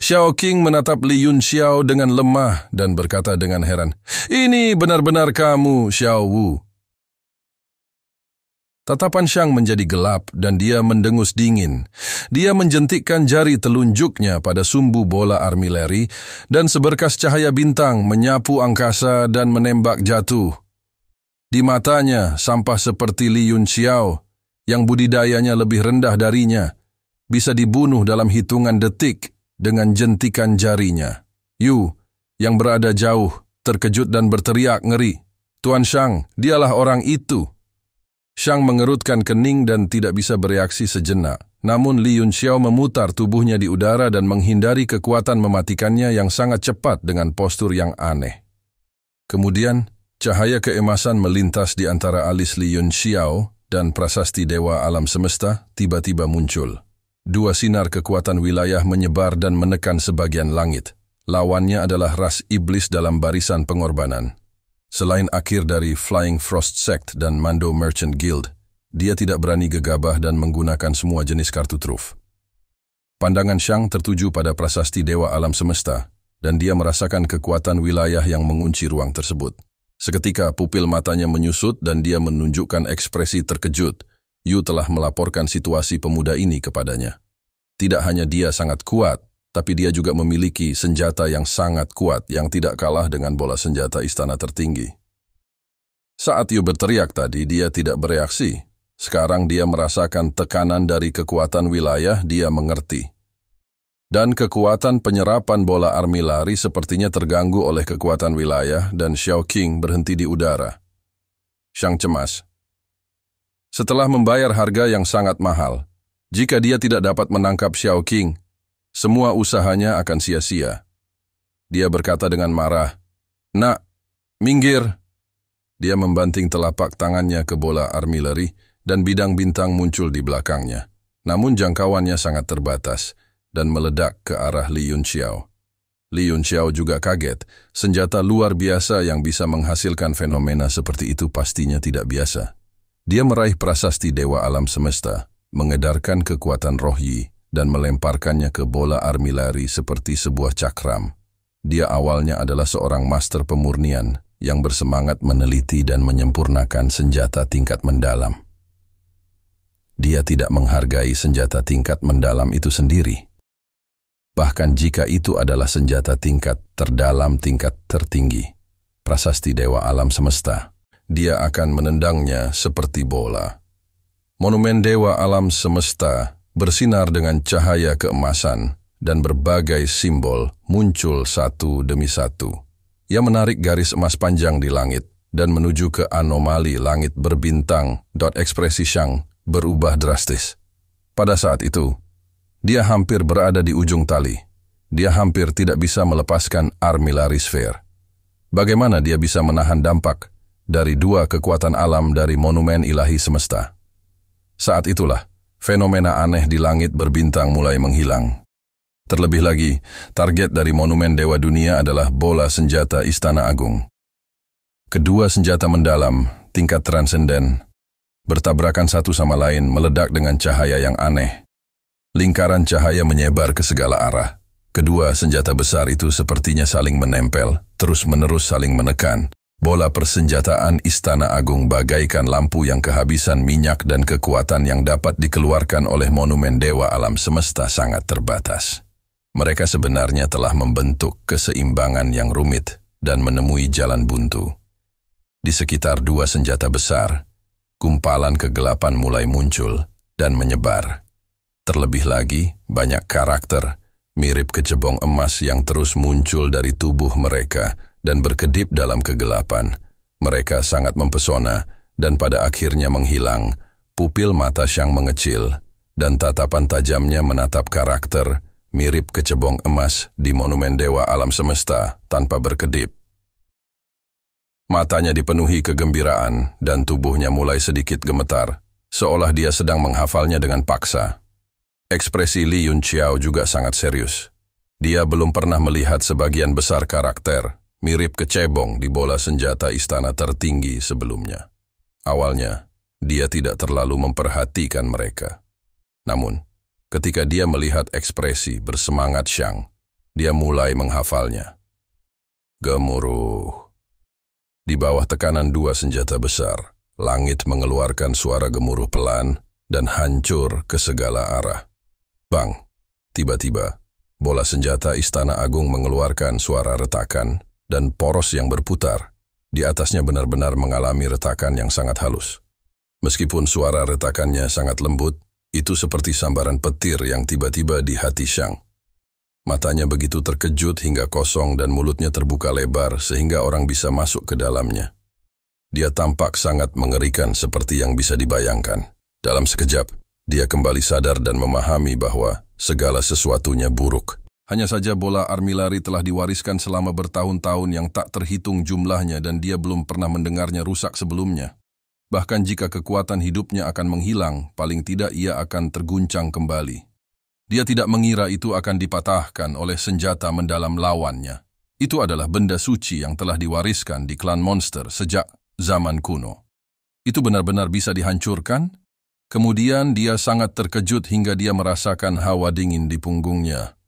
Xiao King menatap Li Yun Xiao dengan lemah dan berkata dengan heran, Ini benar-benar kamu, Xiao Wu. Tatapan Shang menjadi gelap dan dia mendengus dingin. Dia menjentikkan jari telunjuknya pada sumbu bola armileri dan seberkas cahaya bintang menyapu angkasa dan menembak jatuh. Di matanya sampah seperti Li Yun Xiao yang budidayanya lebih rendah darinya, bisa dibunuh dalam hitungan detik dengan jentikan jarinya. Yu, yang berada jauh, terkejut dan berteriak ngeri. Tuan Shang, dialah orang itu. Shang mengerutkan kening dan tidak bisa bereaksi sejenak. Namun Li Xiao memutar tubuhnya di udara dan menghindari kekuatan mematikannya yang sangat cepat dengan postur yang aneh. Kemudian, cahaya keemasan melintas di antara alis Li Xiao dan prasasti Dewa Alam Semesta tiba-tiba muncul. Dua sinar kekuatan wilayah menyebar dan menekan sebagian langit. Lawannya adalah ras iblis dalam barisan pengorbanan. Selain akhir dari Flying Frost Sect dan Mando Merchant Guild, dia tidak berani gegabah dan menggunakan semua jenis kartu truf. Pandangan Shang tertuju pada prasasti Dewa Alam Semesta, dan dia merasakan kekuatan wilayah yang mengunci ruang tersebut. Seketika pupil matanya menyusut dan dia menunjukkan ekspresi terkejut Yu telah melaporkan situasi pemuda ini kepadanya. Tidak hanya dia sangat kuat, tapi dia juga memiliki senjata yang sangat kuat yang tidak kalah dengan bola senjata istana tertinggi. Saat Yu berteriak tadi, dia tidak bereaksi. Sekarang dia merasakan tekanan dari kekuatan wilayah, dia mengerti. Dan kekuatan penyerapan bola army lari sepertinya terganggu oleh kekuatan wilayah dan Xiao King berhenti di udara. Shang cemas, setelah membayar harga yang sangat mahal, jika dia tidak dapat menangkap Xiao King, semua usahanya akan sia-sia. Dia berkata dengan marah, Nak, minggir! Dia membanting telapak tangannya ke bola armillary dan bidang bintang muncul di belakangnya. Namun jangkauannya sangat terbatas dan meledak ke arah Li Yun Xiao. Li Yun Xiao juga kaget, senjata luar biasa yang bisa menghasilkan fenomena seperti itu pastinya tidak biasa. Dia meraih prasasti Dewa Alam Semesta, mengedarkan kekuatan rohyi, dan melemparkannya ke bola armilari seperti sebuah cakram. Dia awalnya adalah seorang master pemurnian yang bersemangat meneliti dan menyempurnakan senjata tingkat mendalam. Dia tidak menghargai senjata tingkat mendalam itu sendiri. Bahkan jika itu adalah senjata tingkat terdalam tingkat tertinggi. Prasasti Dewa Alam Semesta dia akan menendangnya seperti bola. Monumen dewa alam semesta bersinar dengan cahaya keemasan dan berbagai simbol muncul satu demi satu. Ia menarik garis emas panjang di langit dan menuju ke anomali langit berbintang. Dot Ekspresi Shang berubah drastis. Pada saat itu, dia hampir berada di ujung tali. Dia hampir tidak bisa melepaskan armillary sphere. Bagaimana dia bisa menahan dampak dari dua kekuatan alam dari monumen ilahi semesta. Saat itulah, fenomena aneh di langit berbintang mulai menghilang. Terlebih lagi, target dari monumen Dewa Dunia adalah bola senjata Istana Agung. Kedua senjata mendalam, tingkat transenden, bertabrakan satu sama lain meledak dengan cahaya yang aneh. Lingkaran cahaya menyebar ke segala arah. Kedua senjata besar itu sepertinya saling menempel, terus-menerus saling menekan, Bola persenjataan Istana Agung bagaikan lampu yang kehabisan minyak dan kekuatan yang dapat dikeluarkan oleh monumen dewa alam semesta sangat terbatas. Mereka sebenarnya telah membentuk keseimbangan yang rumit dan menemui jalan buntu. Di sekitar dua senjata besar, kumpalan kegelapan mulai muncul dan menyebar. Terlebih lagi, banyak karakter, mirip kecebong emas yang terus muncul dari tubuh mereka, dan berkedip dalam kegelapan. Mereka sangat mempesona dan pada akhirnya menghilang. Pupil mata Shang mengecil dan tatapan tajamnya menatap karakter mirip kecebong emas di monumen dewa alam semesta tanpa berkedip. Matanya dipenuhi kegembiraan dan tubuhnya mulai sedikit gemetar, seolah dia sedang menghafalnya dengan paksa. Ekspresi Li Yun Chiao juga sangat serius. Dia belum pernah melihat sebagian besar karakter mirip kecebong di bola senjata istana tertinggi sebelumnya. Awalnya, dia tidak terlalu memperhatikan mereka. Namun, ketika dia melihat ekspresi bersemangat Shang, dia mulai menghafalnya. Gemuruh. Di bawah tekanan dua senjata besar, langit mengeluarkan suara gemuruh pelan dan hancur ke segala arah. Bang! Tiba-tiba, bola senjata Istana Agung mengeluarkan suara retakan dan poros yang berputar, di atasnya benar-benar mengalami retakan yang sangat halus. Meskipun suara retakannya sangat lembut, itu seperti sambaran petir yang tiba-tiba di hati Shang. Matanya begitu terkejut hingga kosong dan mulutnya terbuka lebar sehingga orang bisa masuk ke dalamnya. Dia tampak sangat mengerikan seperti yang bisa dibayangkan. Dalam sekejap, dia kembali sadar dan memahami bahwa segala sesuatunya buruk. Hanya saja bola armilari telah diwariskan selama bertahun-tahun yang tak terhitung jumlahnya dan dia belum pernah mendengarnya rusak sebelumnya. Bahkan jika kekuatan hidupnya akan menghilang, paling tidak ia akan terguncang kembali. Dia tidak mengira itu akan dipatahkan oleh senjata mendalam lawannya. Itu adalah benda suci yang telah diwariskan di klan monster sejak zaman kuno. Itu benar-benar bisa dihancurkan? Kemudian dia sangat terkejut hingga dia merasakan hawa dingin di punggungnya.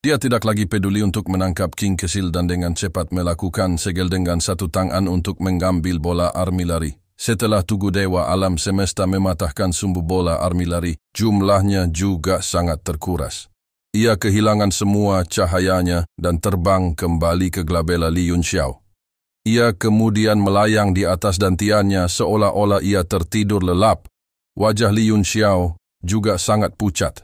Dia tidak lagi peduli untuk menangkap King Kesil dan dengan cepat melakukan segel dengan satu tangan untuk mengambil bola armilari. Setelah Tugu Dewa Alam Semesta mematahkan sumbu bola armilari, jumlahnya juga sangat terkuras. Ia kehilangan semua cahayanya dan terbang kembali ke Glabella Li Yunxiao. Ia kemudian melayang di atas dantiannya seolah-olah ia tertidur lelap. Wajah Li Yunxiao juga sangat pucat.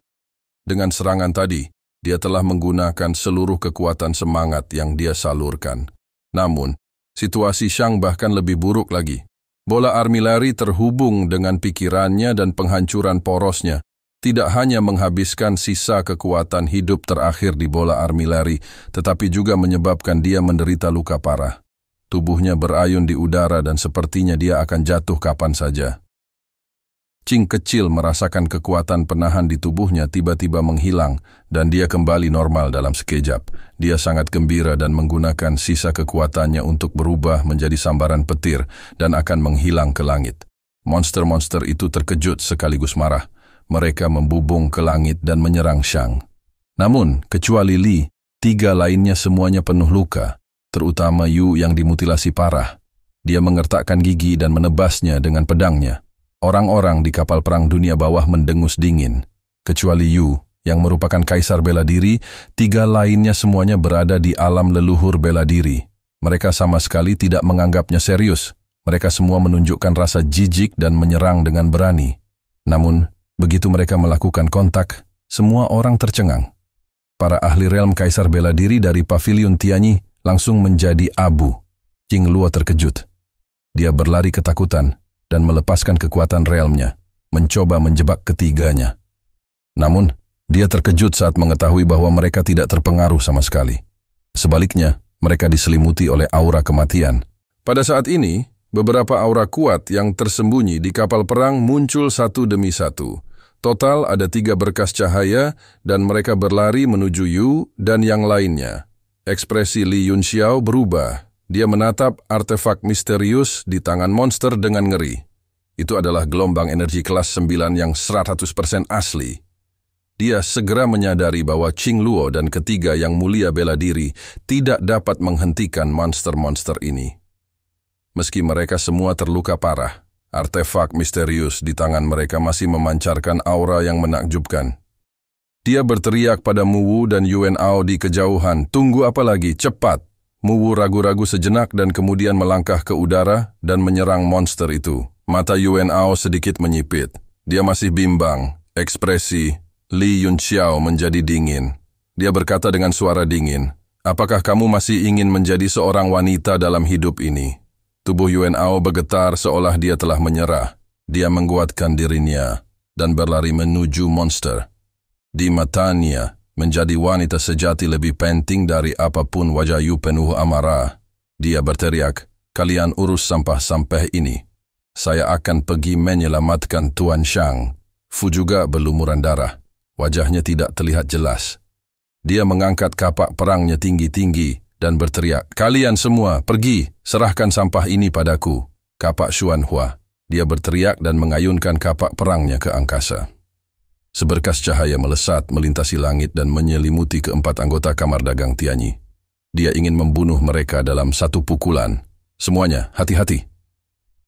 Dengan serangan tadi, dia telah menggunakan seluruh kekuatan semangat yang dia salurkan. Namun, situasi Shang bahkan lebih buruk lagi. Bola armilari terhubung dengan pikirannya dan penghancuran porosnya, tidak hanya menghabiskan sisa kekuatan hidup terakhir di bola armilari, tetapi juga menyebabkan dia menderita luka parah. Tubuhnya berayun di udara dan sepertinya dia akan jatuh kapan saja. Cing kecil merasakan kekuatan penahan di tubuhnya tiba-tiba menghilang dan dia kembali normal dalam sekejap. Dia sangat gembira dan menggunakan sisa kekuatannya untuk berubah menjadi sambaran petir dan akan menghilang ke langit. Monster-monster itu terkejut sekaligus marah. Mereka membubung ke langit dan menyerang Shang. Namun, kecuali Li, tiga lainnya semuanya penuh luka, terutama Yu yang dimutilasi parah. Dia mengertakkan gigi dan menebasnya dengan pedangnya. Orang-orang di kapal perang dunia bawah mendengus dingin. Kecuali Yu, yang merupakan kaisar bela diri, tiga lainnya semuanya berada di alam leluhur bela diri. Mereka sama sekali tidak menganggapnya serius. Mereka semua menunjukkan rasa jijik dan menyerang dengan berani. Namun, begitu mereka melakukan kontak, semua orang tercengang. Para ahli realm kaisar bela diri dari pavilion Tianyi langsung menjadi abu. King Luo terkejut. Dia berlari ketakutan, dan melepaskan kekuatan realmnya, mencoba menjebak ketiganya. Namun, dia terkejut saat mengetahui bahwa mereka tidak terpengaruh sama sekali. Sebaliknya, mereka diselimuti oleh aura kematian. Pada saat ini, beberapa aura kuat yang tersembunyi di kapal perang muncul satu demi satu. Total ada tiga berkas cahaya dan mereka berlari menuju Yu dan yang lainnya. Ekspresi Li Yunxiao berubah dia menatap artefak misterius di tangan monster dengan ngeri. Itu adalah gelombang energi kelas 9 yang 100% asli. Dia segera menyadari bahwa Qing Luo dan ketiga yang mulia bela diri tidak dapat menghentikan monster-monster ini. Meski mereka semua terluka parah, artefak misterius di tangan mereka masih memancarkan aura yang menakjubkan. Dia berteriak pada Mu Wu dan Yuan Ao di kejauhan, tunggu apa lagi, cepat! Muwu ragu-ragu sejenak dan kemudian melangkah ke udara dan menyerang monster itu. Mata Yuan Ao sedikit menyipit. Dia masih bimbang. Ekspresi Li Yun Xiao menjadi dingin. Dia berkata dengan suara dingin, Apakah kamu masih ingin menjadi seorang wanita dalam hidup ini? Tubuh Yuan Ao bergetar seolah dia telah menyerah. Dia menguatkan dirinya dan berlari menuju monster. Di matanya, menjadi wanita sejati lebih penting dari apapun wajah Yu penuh amarah. Dia berteriak, kalian urus sampah-sampah ini. Saya akan pergi menyelamatkan Tuan Shang. Fu juga berlumuran darah. Wajahnya tidak terlihat jelas. Dia mengangkat kapak perangnya tinggi-tinggi dan berteriak, kalian semua pergi, serahkan sampah ini padaku. Kapak Xuan Hua. Dia berteriak dan mengayunkan kapak perangnya ke angkasa. Seberkas cahaya melesat melintasi langit dan menyelimuti keempat anggota kamar dagang Tianyi. Dia ingin membunuh mereka dalam satu pukulan. Semuanya, hati-hati.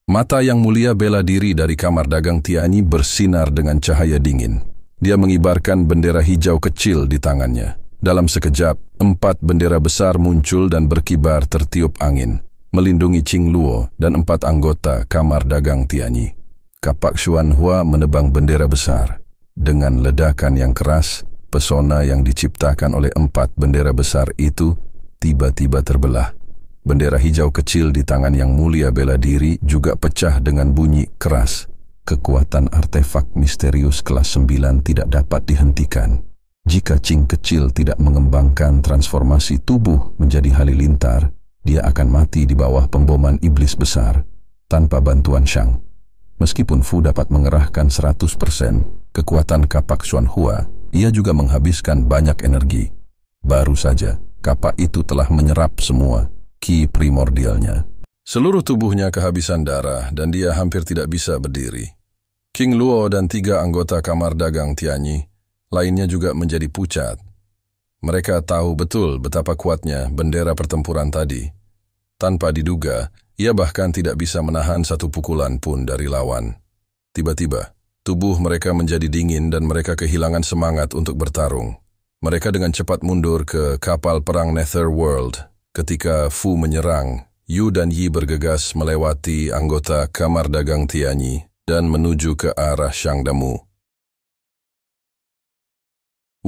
Mata yang mulia bela diri dari kamar dagang Tianyi bersinar dengan cahaya dingin. Dia mengibarkan bendera hijau kecil di tangannya. Dalam sekejap, empat bendera besar muncul dan berkibar tertiup angin, melindungi Qing Luo dan empat anggota kamar dagang Tianyi. Kapak Xuan Hua menebang bendera besar. Dengan ledakan yang keras, pesona yang diciptakan oleh empat bendera besar itu tiba-tiba terbelah. Bendera hijau kecil di tangan yang mulia bela diri juga pecah dengan bunyi keras. Kekuatan artefak misterius kelas 9 tidak dapat dihentikan. Jika Cing kecil tidak mengembangkan transformasi tubuh menjadi halilintar, dia akan mati di bawah pemboman iblis besar, tanpa bantuan Shang. Meskipun Fu dapat mengerahkan 100%, kekuatan kapak Xuan Hua, ia juga menghabiskan banyak energi. Baru saja, kapak itu telah menyerap semua ki primordialnya. Seluruh tubuhnya kehabisan darah dan dia hampir tidak bisa berdiri. King Luo dan tiga anggota kamar dagang Tianyi lainnya juga menjadi pucat. Mereka tahu betul betapa kuatnya bendera pertempuran tadi. Tanpa diduga, ia bahkan tidak bisa menahan satu pukulan pun dari lawan. Tiba-tiba, Tubuh mereka menjadi dingin dan mereka kehilangan semangat untuk bertarung. Mereka dengan cepat mundur ke kapal perang Netherworld. Ketika Fu menyerang, Yu dan Yi bergegas melewati anggota kamar dagang Tianyi dan menuju ke arah Shangdamu.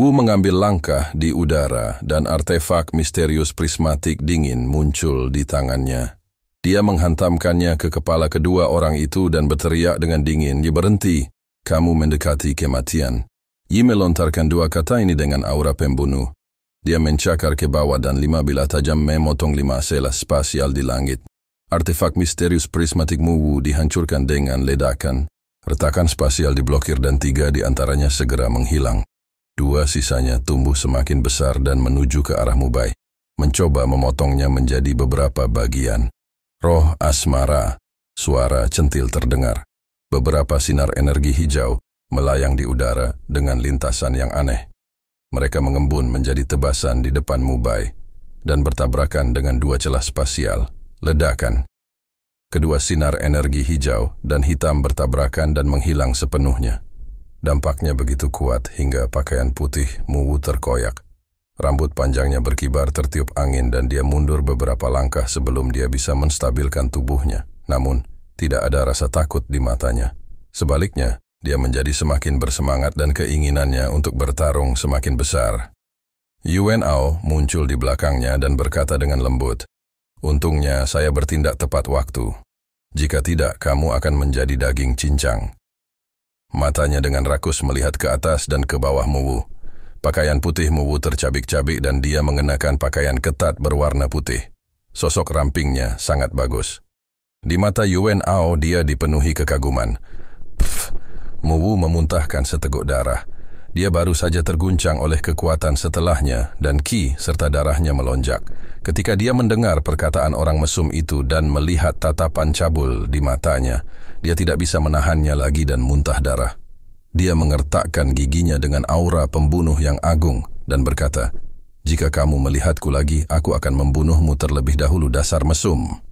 Wu mengambil langkah di udara dan artefak misterius prismatik dingin muncul di tangannya. Dia menghantamkannya ke kepala kedua orang itu dan berteriak dengan dingin, dia berhenti. Kamu mendekati kematian. Ia melontarkan dua kata ini dengan aura pembunuh. Dia mencakar ke bawah dan lima bila tajam memotong lima sela spasial di langit. Artefak misterius prismatik Muwu dihancurkan dengan ledakan. Retakan spasial diblokir dan tiga di antaranya segera menghilang. Dua sisanya tumbuh semakin besar dan menuju ke arah Mubai, mencoba memotongnya menjadi beberapa bagian. Roh asmara, suara centil terdengar. Beberapa sinar energi hijau melayang di udara dengan lintasan yang aneh. Mereka mengembun menjadi tebasan di depan Mubai dan bertabrakan dengan dua celah spasial, ledakan. Kedua sinar energi hijau dan hitam bertabrakan dan menghilang sepenuhnya. Dampaknya begitu kuat hingga pakaian putih Muwu terkoyak. Rambut panjangnya berkibar tertiup angin dan dia mundur beberapa langkah sebelum dia bisa menstabilkan tubuhnya. Namun, tidak ada rasa takut di matanya. Sebaliknya, dia menjadi semakin bersemangat dan keinginannya untuk bertarung semakin besar. Yuan Ao muncul di belakangnya dan berkata dengan lembut, Untungnya saya bertindak tepat waktu. Jika tidak, kamu akan menjadi daging cincang. Matanya dengan rakus melihat ke atas dan ke bawah Muwu. Pakaian putih Muwu tercabik-cabik dan dia mengenakan pakaian ketat berwarna putih. Sosok rampingnya sangat bagus. Di mata Yuen Ao, dia dipenuhi kekaguman. Pff, Wu memuntahkan seteguk darah. Dia baru saja terguncang oleh kekuatan setelahnya dan ki serta darahnya melonjak. Ketika dia mendengar perkataan orang mesum itu dan melihat tatapan cabul di matanya, dia tidak bisa menahannya lagi dan muntah darah. Dia mengertakkan giginya dengan aura pembunuh yang agung dan berkata, Jika kamu melihatku lagi, aku akan membunuhmu terlebih dahulu dasar mesum.